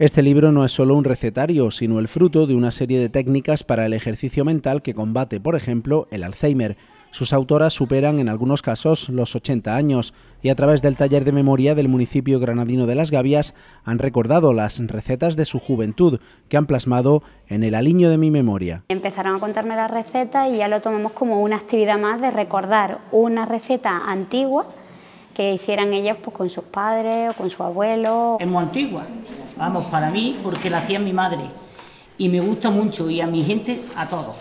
Este libro no es solo un recetario, sino el fruto de una serie de técnicas para el ejercicio mental que combate, por ejemplo, el Alzheimer. Sus autoras superan en algunos casos los 80 años y a través del taller de memoria del municipio granadino de Las Gavias han recordado las recetas de su juventud que han plasmado en el aliño de mi memoria. Empezaron a contarme las recetas y ya lo tomamos como una actividad más de recordar una receta antigua que hicieran ellas pues, con sus padres o con su abuelo. Es muy antigua vamos, para mí, porque la hacía mi madre y me gusta mucho y a mi gente, a todos.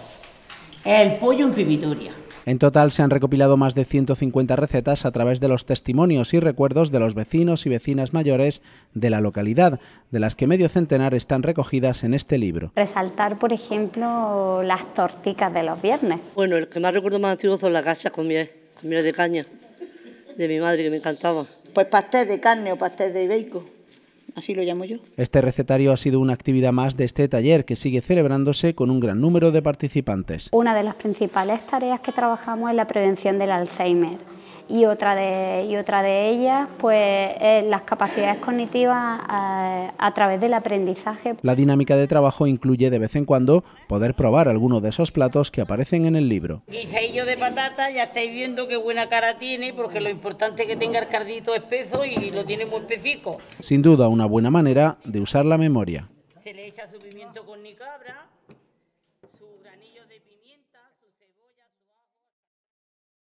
el pollo en Pibitoria. En total se han recopilado más de 150 recetas a través de los testimonios y recuerdos de los vecinos y vecinas mayores de la localidad, de las que medio centenar están recogidas en este libro. Resaltar, por ejemplo, las torticas de los viernes. Bueno, el que más recuerdo más antiguo son las gachas con miel, con miel de caña, de mi madre que me encantaba. Pues pastel de carne o pastel de bacon así lo llamo yo. Este recetario ha sido una actividad más de este taller que sigue celebrándose con un gran número de participantes. Una de las principales tareas que trabajamos es la prevención del Alzheimer y otra de, y otra de ellas pues, las capacidades cognitivas eh, a, través del aprendizaje. La dinámica de trabajo incluye de vez en cuando poder probar algunos de esos platos que aparecen en el libro. Guisadillo de patata, ya estáis viendo qué buena cara tiene porque lo importante es que tenga el cardito espeso y lo tiene muy específico Sin duda una buena manera de usar la memoria. Se le echa su pimiento con nicabra, su granillo de pimiento.